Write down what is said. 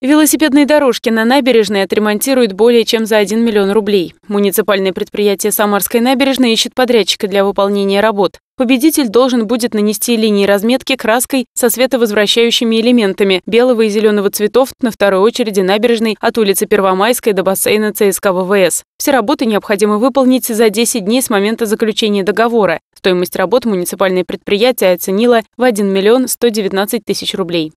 Велосипедные дорожки на набережной отремонтируют более чем за 1 миллион рублей. Муниципальное предприятие Самарской набережной ищет подрядчика для выполнения работ. Победитель должен будет нанести линии разметки краской со световозвращающими элементами белого и зеленого цветов на второй очереди набережной от улицы Первомайской до бассейна ЦСК ВВС. Все работы необходимо выполнить за 10 дней с момента заключения договора. Стоимость работ муниципальное предприятие оценило в 1 миллион 119 тысяч рублей.